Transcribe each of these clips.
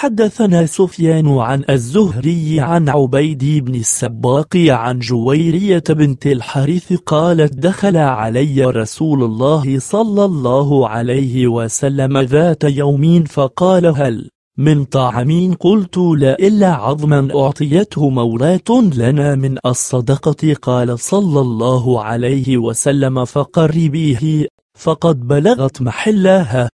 حدثنا سفيان عن الزهري عن عبيد بن السباق عن جويرية بنت الحارث قالت دخل علي رسول الله صلى الله عليه وسلم ذات يوم فقال هل من طعامين قلت لا إلا عظما أعطيته مولاة لنا من الصدقة قال صلى الله عليه وسلم فقربيه فقد بلغت محلها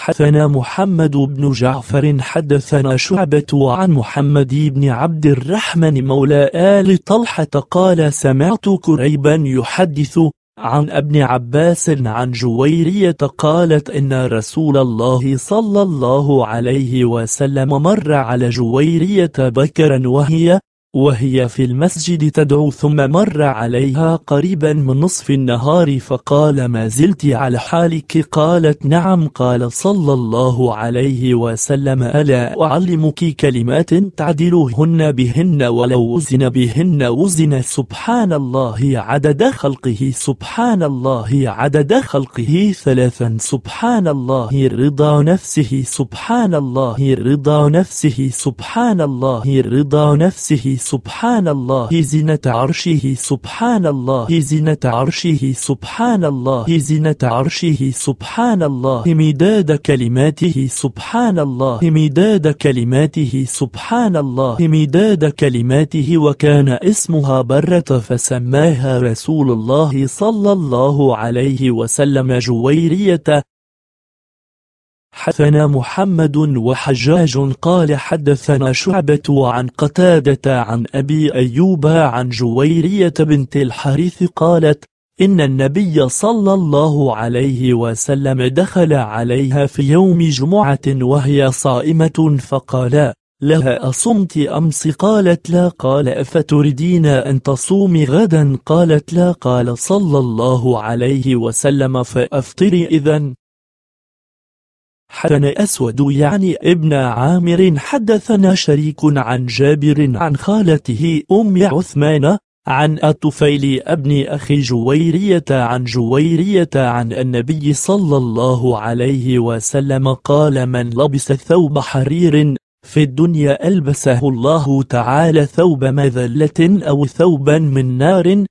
حدثنا محمد بن جعفر حدثنا شعبة عن محمد بن عبد الرحمن مولى آل طلحة قال سمعت كريبا يحدث عن ابن عباس عن جويرية قالت إن رسول الله صلى الله عليه وسلم مر على جويرية بكرا وهي وهي في المسجد تدعو ثم مر عليها قريبا من نصف النهار فقال ما زلت على حالك قالت نعم قال صلى الله عليه وسلم ألا أعلمك كلمات تعدلهن بهن ولو وزن بهن وزن سبحان الله عدد خلقه سبحان الله عدد خلقه ثلاثا سبحان الله رضا نفسه سبحان الله رضا نفسه سبحان الله رضا نفسه سبحان الله زينة عرشه سبحان الله زينة عرشه سبحان الله زينة عرشه سبحان الله مداد كلماته سبحان الله مداد كلماته سبحان الله مداد كلماته وكان اسمها برة فسماها رسول الله صلى الله عليه وسلم جويرية حدثنا محمد وحجاج قال حدثنا شعبة عن قتادة عن أبي أيوب عن جويرية بنت الحارث قالت إن النبي صلى الله عليه وسلم دخل عليها في يوم جمعة وهي صائمة فقال لها أصمت أمس قالت لا قال أفتردين أن تصومي غدا قالت لا قال صلى الله عليه وسلم فأفطري إذن حدثنا أسود يعني ابن عامر حدثنا شريك عن جابر عن خالته أم عثمان عن الطفيل ابن أخي جويرية عن جويرية عن النبي صلى الله عليه وسلم قال من لبس ثوب حرير في الدنيا ألبسه الله تعالى ثوب مذلة أو ثوبا من نار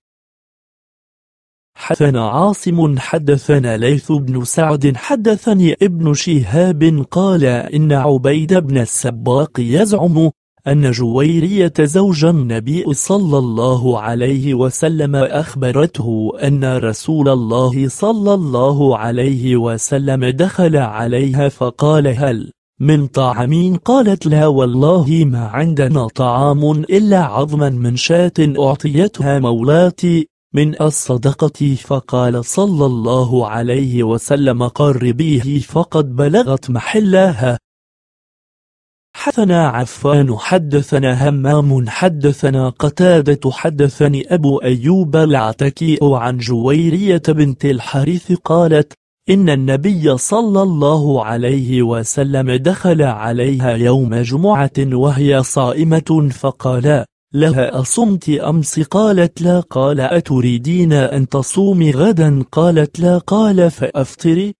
حدثنا عاصم حدثنا ليث بن سعد حدثني ابن شهاب قال إن عبيد بن السباق يزعم أن جويرية زوج النبي صلى الله عليه وسلم أخبرته أن رسول الله صلى الله عليه وسلم دخل عليها فقال هل من طعامين قالت لا والله ما عندنا طعام إلا عظما من شات أعطيتها مولاتي من الصدقة فقال صلى الله عليه وسلم قربيه فقد بلغت محلاها حدثنا عفان حدثنا همام حدثنا قتادة حدثني أبو أيوب العتكي عن جويرية بنت الحارث قالت إن النبي صلى الله عليه وسلم دخل عليها يوم جمعة وهي صائمة فقال لها أصمت أمس قالت لا قال أتريدين أن تصومي غدا قالت لا قال فأفطري